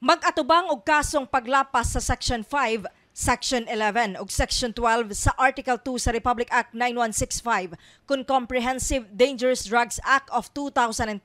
Mag-atubang og kasong paglapas sa Section 5, Section 11 ug Section 12 sa Article 2 sa Republic Act 9165 kun Comprehensive Dangerous Drugs Act of 2002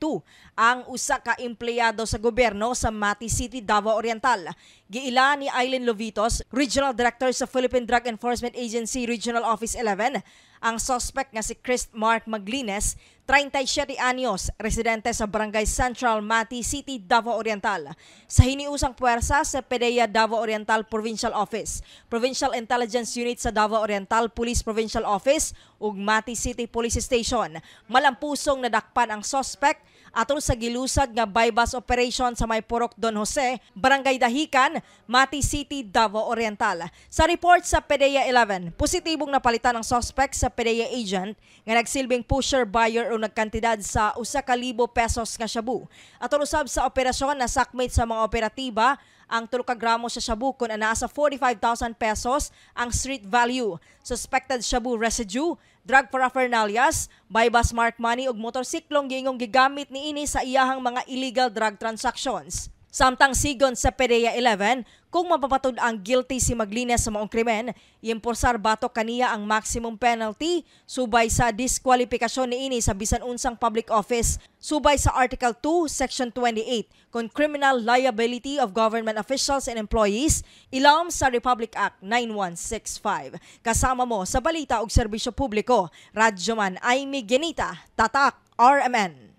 ang usa ka empleyado sa gobyerno sa Mati City, Davao Oriental. Giila ni Aileen Lovitos, Regional Director sa Philippine Drug Enforcement Agency Regional Office 11, ang suspect nga si Chris Mark Maglines, 37 anyos, residente sa Barangay Central, Mati City, Davao Oriental, sa hiniusang puwersa sa PDEA Davao Oriental Provincial Office, Provincial Intelligence Unit sa Davao Oriental Police Provincial Office ug Mati City Police Station. Malampusong nadakpan ang suspect atol sa gilusad nga bypass operation sa may Purok Don Jose, Barangay Dahikan, Mati City, Davao Oriental. Sa report sa PDEA 11, positibong napalitan ang suspect sa PDEA agent nga nagsilbing pusher buyer o nagkantidad sa usa pesos nga shabu. Atol usab sa operasyon na sakmate sa mga operatiba ang tulo ka sa shabu kung anaa sa 45,000 pesos ang street value. Suspected shabu residue, drug paraphernalias, bypass mark money ug motorsiklong gingong gigamit ini sa iyahang mga illegal drug transactions. Samtang sigon sa PDEA 11, kung mapapatud ang guilty si Maglines sa maong krimen, imporsar bato kaniya ang maximum penalty subay sa diskwalifikasyon ni ini sa bisan unsang public office subay sa Article 2, Section 28 kung criminal liability of government officials and employees ilawom sa Republic Act 9165. Kasama mo sa balita og serbisyo publiko, Radyo Man Aimee Genita, Tatak, RMN.